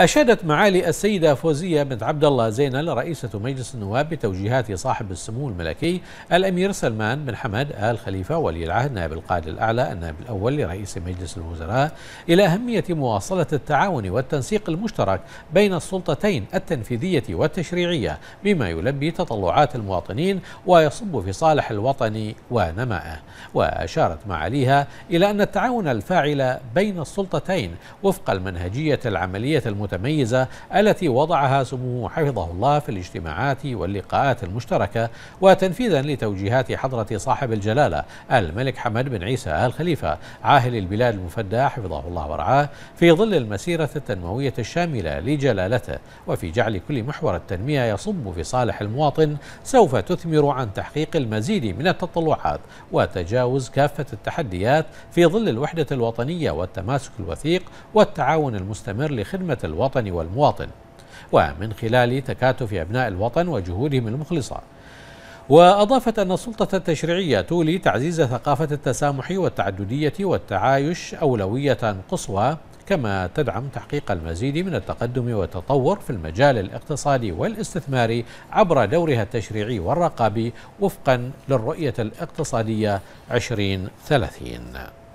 أشادت معالي السيدة فوزية بنت عبد الله زينل رئيسة مجلس النواب بتوجيهات صاحب السمو الملكي الأمير سلمان بن حمد آل خليفة ولي العهد نائب القائد الأعلى النائب الأول لرئيس مجلس الوزراء إلى أهمية مواصلة التعاون والتنسيق المشترك بين السلطتين التنفيذية والتشريعية بما يلبي تطلعات المواطنين ويصب في صالح الوطن ونمائه وأشارت معاليها إلى أن التعاون الفاعل بين السلطتين وفق المنهجية العملية المتحدة المتميزة التي وضعها سموه حفظه الله في الاجتماعات واللقاءات المشتركة وتنفيذا لتوجيهات حضرة صاحب الجلالة الملك حمد بن عيسى آل خليفة عاهل البلاد المفدى حفظه الله ورعاه في ظل المسيرة التنموية الشاملة لجلالته وفي جعل كل محور التنمية يصب في صالح المواطن سوف تثمر عن تحقيق المزيد من التطلعات وتجاوز كافة التحديات في ظل الوحدة الوطنية والتماسك الوثيق والتعاون المستمر لخدمة الوطن الوطن والمواطن ومن خلال تكاتف أبناء الوطن وجهودهم المخلصة وأضافت أن السلطة التشريعية تولي تعزيز ثقافة التسامح والتعددية والتعايش أولوية قصوى كما تدعم تحقيق المزيد من التقدم والتطور في المجال الاقتصادي والاستثماري عبر دورها التشريعي والرقابي وفقا للرؤية الاقتصادية 2030